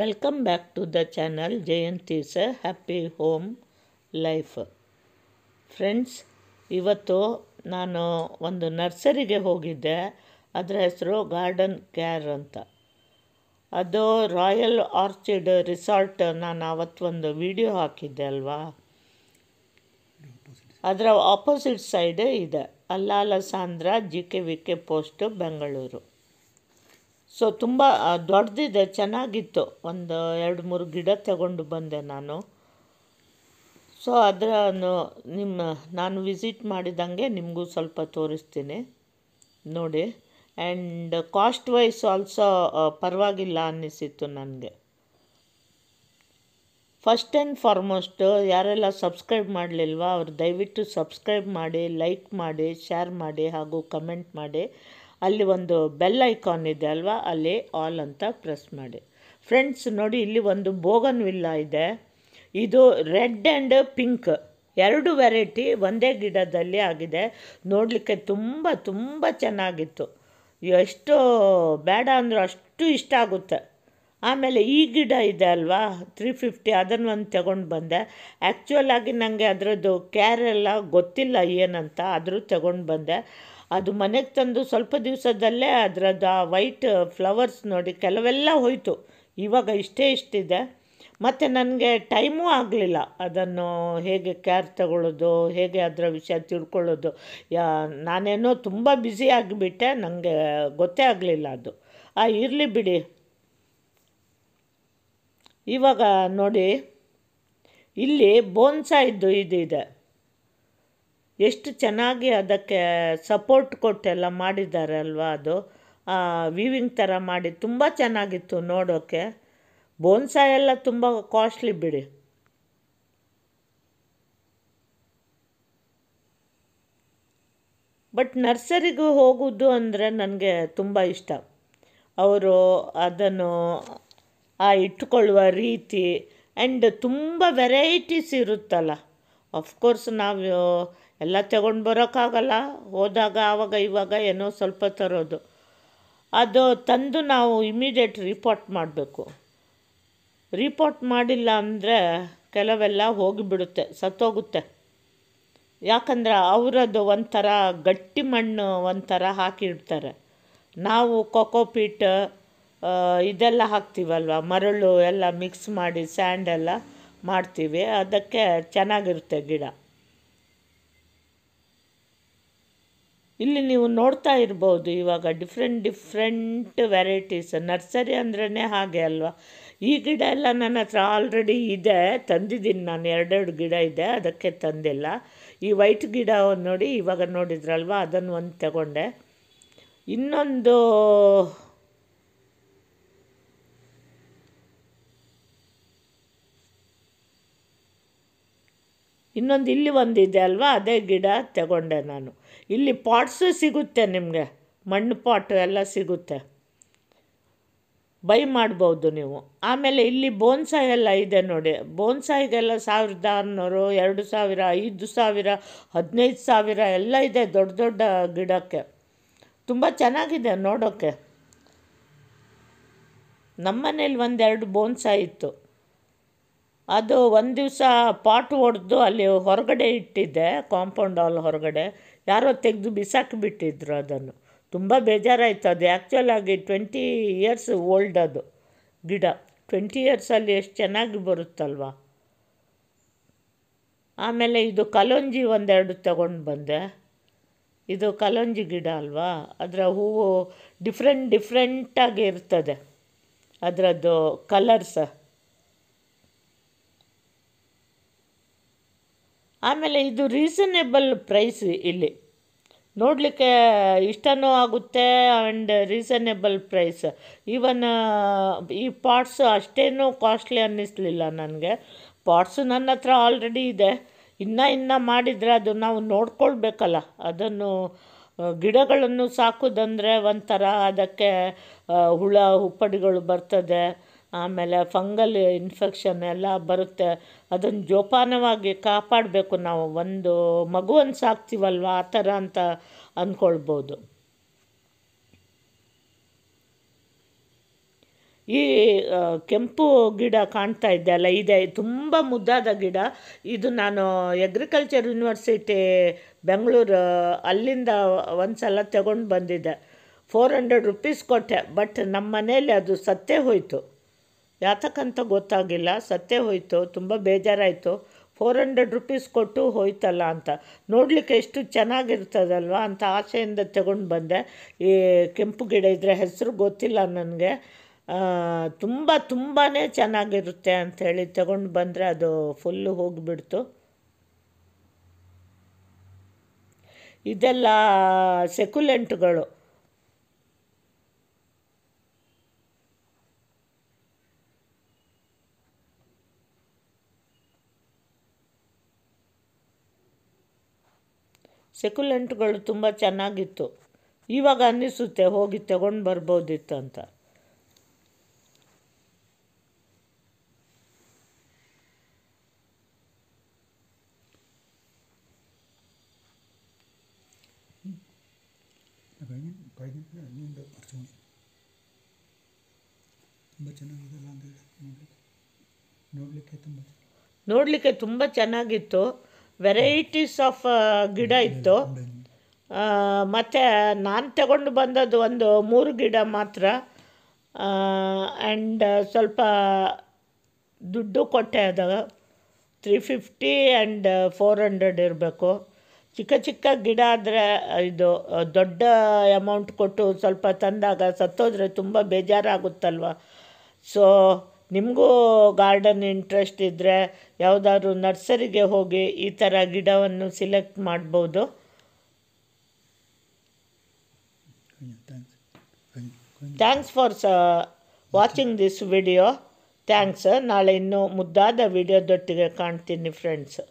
welcome back to the channel Jayanti's happy home life friends ಇವತ್ತು ನಾನು ಒಂದು ನರ್ಸರಿಗೆ ಹೋಗಿದ್ದೆ ಅದರ ಹೆಸರು ಗಾರ್ಡನ್ ಕೇರ್ ಅಂತ ಅದು ರಾಯಲ್ ಆರ್ಚಿಡ್ ರಿಸಾರ್ಟ್ ನಾನು ಅವತ್ತೊಂದು ವಿಡಿಯೋ ಹಾಕಿದ್ದೆ ಅಲ್ವಾ ಅದರ ಆಪೋಸಿಟ್ ಸೈಡ್ ಇದೆ Allalasandra G K V K post Bengaluru so ತುಂಬ ದೊಡ್ಡದಿದೆ ಚೆನ್ನಾಗಿತ್ತು ಒಂದು ಎರಡು ಮೂರು ಗಿಡ ತಗೊಂಡು ಬಂದೆ ನಾನು ಸೊ ಅದರ ನಿಮ್ಮ ನಾನು ವಿಸಿಟ್ ಮಾಡಿದಂಗೆ ನಿಮಗೂ ಸ್ವಲ್ಪ ತೋರಿಸ್ತೀನಿ ನೋಡಿ ಆ್ಯಂಡ್ ಕಾಸ್ಟ್ ವೈಸ್ ಆಲ್ಸೋ ಪರವಾಗಿಲ್ಲ ಅನ್ನಿಸಿತ್ತು ನನಗೆ ಫಸ್ಟ್ ಆ್ಯಂಡ್ ಫಾರ್ಮೋಸ್ಟ್ ಯಾರೆಲ್ಲ ಸಬ್ಸ್ಕ್ರೈಬ್ ಮಾಡಲಿಲ್ವ ಅವ್ರು ದಯವಿಟ್ಟು ಸಬ್ಸ್ಕ್ರೈಬ್ ಮಾಡಿ ಲೈಕ್ ಮಾಡಿ ಶೇರ್ ಮಾಡಿ ಹಾಗೂ ಕಮೆಂಟ್ ಮಾಡಿ ಅಲ್ಲಿ ಒಂದು ಬೆಲ್ ಐಕಾನ್ ಇದೆ ಅಲ್ವಾ ಅಲ್ಲಿ ಆಲ್ ಅಂತ ಪ್ರೆಸ್ ಮಾಡಿ ಫ್ರೆಂಡ್ಸ್ ನೋಡಿ ಇಲ್ಲಿ ಒಂದು ಬೋಗನ್ ವಿಲ್ಲ ಇದೆ ಇದು ರೆಡ್ ಆ್ಯಂಡ್ ಪಿಂಕ್ ಎರಡು ವೆರೈಟಿ ಒಂದೇ ಗಿಡದಲ್ಲಿ ಆಗಿದೆ ನೋಡಲಿಕ್ಕೆ ತುಂಬ ತುಂಬ ಚೆನ್ನಾಗಿತ್ತು ಎಷ್ಟು ಬೇಡ ಅಂದರೂ ಅಷ್ಟು ಇಷ್ಟ ಆಗುತ್ತೆ ಆಮೇಲೆ ಈ ಗಿಡ ಇದೆ ಅಲ್ವಾ ತ್ರೀ ಫಿಫ್ಟಿ ಅದನ್ನು ಒಂದು ತಗೊಂಡು ಬಂದೆ ಆ್ಯಕ್ಚುಯಲ್ ಆಗಿ ನನಗೆ ಅದರದ್ದು ಕೇರೆಲ್ಲ ಗೊತ್ತಿಲ್ಲ ಏನಂತ ಆದರೂ ತಗೊಂಡು ಬಂದೆ ಅದು ಮನೆಗೆ ತಂದು ಸ್ವಲ್ಪ ದಿವಸದಲ್ಲೇ ಅದರದ್ದು ಆ ವೈಟ್ ಫ್ಲವರ್ಸ್ ನೋಡಿ ಕೆಲವೆಲ್ಲ ಹೋಯಿತು ಇವಾಗ ಇಷ್ಟೇ ಇಷ್ಟಿದೆ ಮತ್ತು ನನಗೆ ಟೈಮೂ ಆಗಲಿಲ್ಲ ಅದನ್ನು ಹೇಗೆ ಕೇರ್ ತಗೊಳ್ಳೋದು ಹೇಗೆ ಅದರ ವಿಷಯ ತಿಳ್ಕೊಳ್ಳೋದು ಯಾ ನಾನೇನೋ ತುಂಬ ಬ್ಯುಸಿ ಆಗಿಬಿಟ್ಟೆ ನನಗೆ ಗೊತ್ತೇ ಆಗಲಿಲ್ಲ ಅದು ಆ ಇರಲಿ ಬಿಡಿ ಇವಾಗ ನೋಡಿ ಇಲ್ಲಿ ಬೋನ್ಸಾ ಇದ್ದು ಇದು ಇದೆ ಎಷ್ಟು ಚೆನ್ನಾಗಿ ಅದಕ್ಕೆ ಸಪೋರ್ಟ್ ಕೊಟ್ಟೆಲ್ಲ ಮಾಡಿದ್ದಾರೆ ಅಲ್ವಾ ಅದು ವೀವಿಂಗ್ ಥರ ಮಾಡಿ ತುಂಬ ಚೆನ್ನಾಗಿತ್ತು ನೋಡೋಕ್ಕೆ ಬೋನ್ಸಾಯ್ ಎಲ್ಲ ತುಂಬ ಕಾಸ್ಟ್ಲಿ ಬಿಡಿ ಬಟ್ ನರ್ಸರಿಗೂ ಹೋಗೋದು ಅಂದರೆ ನನಗೆ ತುಂಬ ಇಷ್ಟ ಅವರು ಅದನ್ನು ಆ ಇಟ್ಟುಕೊಳ್ಳುವ ರೀತಿ ಆ್ಯಂಡ್ ತುಂಬ ವೆರೈಟೀಸ್ ಇರುತ್ತಲ್ಲ ಅಫ್ಕೋರ್ಸ್ ನಾವು ಎಲ್ಲ ತಗೊಂಡು ಬರೋಕ್ಕಾಗಲ್ಲ ಹೋದಾಗ ಆವಾಗ ಇವಾಗ ಏನೋ ಸ್ವಲ್ಪ ತರೋದು ಅದು ತಂದು ನಾವು ಇಮಿಡಿಯೇಟ್ ರಿಪೋರ್ಟ್ ಮಾಡಬೇಕು ರಿಪೋರ್ಟ್ ಮಾಡಿಲ್ಲ ಅಂದರೆ ಕೆಲವೆಲ್ಲ ಹೋಗಿಬಿಡುತ್ತೆ ಸತ್ತೋಗುತ್ತೆ ಯಾಕಂದರೆ ಅವರದ್ದು ಒಂಥರ ಗಟ್ಟಿ ಮಣ್ಣು ಒಂಥರ ಹಾಕಿಡ್ತಾರೆ ನಾವು ಕೊಕೋಪೀಟ್ ಇದೆಲ್ಲ ಹಾಕ್ತೀವಲ್ವ ಮರಳು ಎಲ್ಲ ಮಿಕ್ಸ್ ಮಾಡಿ ಸ್ಯಾಂಡೆಲ್ಲ ಮಾಡ್ತೀವಿ ಅದಕ್ಕೆ ಚೆನ್ನಾಗಿರುತ್ತೆ ಗಿಡ ಇಲ್ಲಿ ನೀವು ನೋಡ್ತಾ ಇರ್ಬೋದು ಇವಾಗ ಡಿಫ್ರೆಂಟ್ ಡಿಫ್ರೆಂಟ್ ವೆರೈಟೀಸ್ ನರ್ಸರಿ ಅಂದ್ರೇ ಹಾಗೆ ಅಲ್ವಾ ಈ ಗಿಡ ಎಲ್ಲ ನನ್ನ ಹತ್ರ ಆಲ್ರೆಡಿ ಇದೆ ತಂದಿದ್ದೀನಿ ನಾನು ಎರಡೆರಡು ಗಿಡ ಇದೆ ಅದಕ್ಕೆ ತಂದಿಲ್ಲ ಈ ವೈಟ್ ಗಿಡ ನೋಡಿ ಇವಾಗ ನೋಡಿದ್ರಲ್ವ ಅದನ್ನು ಒಂದು ತಗೊಂಡೆ ಇನ್ನೊಂದು ಇನ್ನೊಂದು ಇಲ್ಲಿ ಇದೆ ಅಲ್ವಾ ಅದೇ ಗಿಡ ತಗೊಂಡೆ ನಾನು ಇಲ್ಲಿ ಪಾಟ್ಸು ಸಿಗುತ್ತೆ ನಿಮಗೆ ಮಣ್ಣು ಪಾಟ್ ಎಲ್ಲ ಸಿಗುತ್ತೆ ಬೈ ಮಾಡ್ಬೋದು ನೀವು ಆಮೇಲೆ ಇಲ್ಲಿ ಬೋನ್ಸಾಯಿ ಎಲ್ಲ ಇದೆ ನೋಡಿ ಬೋನ್ಸಾಯಿಗೆಲ್ಲ ಸಾವಿರದ ಆರುನೂರು ಎರಡು ಸಾವಿರ ಐದು ಸಾವಿರ ಹದಿನೈದು ಸಾವಿರ ಎಲ್ಲ ಇದೆ ದೊಡ್ಡ ದೊಡ್ಡ ಗಿಡಕ್ಕೆ ತುಂಬ ಚೆನ್ನಾಗಿದೆ ನೋಡೋಕ್ಕೆ ನಮ್ಮನೇಲಿ ಒಂದೆರಡು ಬೋನ್ಸಾಯಿ ಇತ್ತು ಅದು ಒಂದು ದಿವಸ ಪಾಟ್ ಹೊಡೆದು ಅಲ್ಲಿ ಹೊರಗಡೆ ಇಟ್ಟಿದ್ದೆ ಕಾಂಪೌಂಡ್ ಹಾಲ್ ಹೊರಗಡೆ ಯಾರೋ ತೆಗೆದು ಬಿಸಾಕಿ ಬಿಟ್ಟಿದ್ರು ಅದನ್ನು ತುಂಬ ಬೇಜಾರಾಯಿತು ಅದು ಆ್ಯಕ್ಚುಲಾಗಿ ಟ್ವೆಂಟಿ ಇಯರ್ಸ್ ಓಲ್ಡ್ ಅದು ಗಿಡ ಟ್ವೆಂಟಿ ಇಯರ್ಸಲ್ಲಿ ಎಷ್ಟು ಚೆನ್ನಾಗಿ ಬರುತ್ತಲ್ವ ಆಮೇಲೆ ಇದು ಕಲೋಂಜಿ ಒಂದೆರಡು ತಗೊಂಡು ಬಂದೆ ಇದು ಕಲೋಂಜಿ ಗಿಡ ಅಲ್ವಾ ಅದರ ಹೂವು ಡಿಫ್ರೆಂಟ್ ಡಿಫ್ರೆಂಟಾಗಿ ಇರ್ತದೆ ಅದರದ್ದು ಕಲರ್ಸ್ ಆಮೇಲೆ ಇದು ರೀಸನೇಬಲ್ ಪ್ರೈಸ್ ಇಲ್ಲಿ ನೋಡಲಿಕ್ಕೆ ಇಷ್ಟನೂ ಆಗುತ್ತೆ ಆ್ಯಂಡ್ ರೀಸನೇಬಲ್ ಪ್ರೈಸ್ ಈವನ್ ಈ ಪಾಟ್ಸ್ ಅಷ್ಟೇನೂ ಕಾಸ್ಟ್ಲಿ ಅನ್ನಿಸ್ಲಿಲ್ಲ ನನಗೆ ಪಾಟ್ಸು ನನ್ನ ಹತ್ರ ಆಲ್ರೆಡಿ ಇದೆ ಇನ್ನೂ ಇನ್ನೂ ಮಾಡಿದರೆ ಅದು ನಾವು ನೋಡ್ಕೊಳ್ಬೇಕಲ್ಲ ಅದನ್ನು uh, ಗಿಡಗಳನ್ನು ಸಾಕೋದಂದರೆ ಒಂಥರ ಅದಕ್ಕೆ uh, ಹುಳ ಹುಪ್ಪಡಿಗಳು ಬರ್ತದೆ ಆಮೇಲೆ ಫಂಗಲ್ ಇನ್ಫೆಕ್ಷನ್ ಎಲ್ಲ ಬರುತ್ತೆ ಅದನ್ನು ಜೋಪಾನವಾಗಿ ಕಾಪಾಡಬೇಕು ನಾವು ಒಂದು ಮಗುವನ್ನು ಸಾಕ್ತೀವಲ್ವ ಆ ಥರ ಅಂತ ಅಂದ್ಕೊಳ್ಬೋದು ಈ ಕೆಂಪು ಗಿಡ ಕಾಣ್ತಾ ಇದೆಯಲ್ಲ ಇದೆ ತುಂಬ ಮುದ್ದಾದ ಗಿಡ ಇದು ನಾನು ಎಗ್ರಿಕಲ್ಚರ್ ಯೂನಿವರ್ಸಿಟಿ ಬೆಂಗಳೂರು ಅಲ್ಲಿಂದ ಒಂದು ಸಲ ತಗೊಂಡು ಬಂದಿದ್ದೆ ಫೋರ್ ಹಂಡ್ರೆಡ್ ರುಪೀಸ್ ಕೊಟ್ಟೆ ಬಟ್ ನಮ್ಮ ಮನೇಲಿ ಅದು ಸತ್ತೇ ಹೋಯಿತು ಯಾತಕ್ಕಂತ ಗೊತ್ತಾಗಿಲ್ಲ ಸತ್ತೇ ಹೋಯಿತು ತುಂಬ ಬೇಜಾರಾಯಿತು ಫೋರ್ ಹಂಡ್ರೆಡ್ ರುಪೀಸ್ ಕೊಟ್ಟು ಹೋಯ್ತಲ್ಲ ಅಂತ ನೋಡಲಿಕ್ಕೆ ಎಷ್ಟು ಚೆನ್ನಾಗಿರ್ತದಲ್ವ ಅಂತ ಆಸೆಯಿಂದ ತಗೊಂಡು ಬಂದೆ ಈ ಕೆಂಪು ಗಿಡ ಇದ್ದರೆ ಹೆಸರು ಗೊತ್ತಿಲ್ಲ ನನಗೆ ತುಂಬ ತುಂಬಾ ಚೆನ್ನಾಗಿರುತ್ತೆ ಅಂಥೇಳಿ ತಗೊಂಡು ಬಂದರೆ ಅದು ಫುಲ್ಲು ಹೋಗಿಬಿಡ್ತು ಇದೆಲ್ಲ ಸೆಕ್ಯುಲೆಂಟ್ಗಳು ಸೆಕ್ಯುಲೆಂಟ್ಗಳು ತುಂಬ ಚೆನ್ನಾಗಿತ್ತು ಇವಾಗ ಅನ್ನಿಸುತ್ತೆ ಹೋಗಿ ತಗೊಂಡು ಬರ್ಬೋದಿತ್ತು ಅಂತ ನೋಡಲಿಕ್ಕೆ ತುಂಬ ಚೆನ್ನಾಗಿತ್ತು ವೆರೈಟೀಸ್ ಆಫ್ uh, ಗಿಡ ಇತ್ತು ಮತ್ತು ನಾನು ತಗೊಂಡು ಬಂದದ್ದು ಒಂದು ಮೂರು ಗಿಡ ಮಾತ್ರ ಆ್ಯಂಡ್ ಸ್ವಲ್ಪ ದುಡ್ಡು ಕೊಟ್ಟೆ ಅದು three fifty and four hundred ಇರಬೇಕು ಚಿಕ್ಕ ಚಿಕ್ಕ ಗಿಡ ಆದರೆ ಇದು ದೊಡ್ಡ ಅಮೌಂಟ್ ಕೊಟ್ಟು ಸ್ವಲ್ಪ ತಂದಾಗ ಸತ್ತೋದ್ರೆ ತುಂಬ ಬೇಜಾರಾಗುತ್ತಲ್ವ ಸೊ ನಿಮಗೂ ಗಾರ್ಡನ್ ಇಂಟ್ರೆಸ್ಟ್ ಇದ್ದರೆ ಯಾವುದಾದ್ರೂ ನರ್ಸರಿಗೆ ಹೋಗಿ ಈ ಥರ ಗಿಡವನ್ನು ಸಿಲೆಕ್ಟ್ ಮಾಡ್ಬೋದು ಥ್ಯಾಂಕ್ಸ್ ಫಾರ್ ಸ ವಾಚಿಂಗ್ ದಿಸ್ ವಿಡಿಯೋ ಥ್ಯಾಂಕ್ಸ್ ನಾಳೆ ಇನ್ನೂ ಮುದ್ದಾದ ವಿಡಿಯೋದೊಟ್ಟಿಗೆ ಕಾಣ್ತೀನಿ ಫ್ರೆಂಡ್ಸ್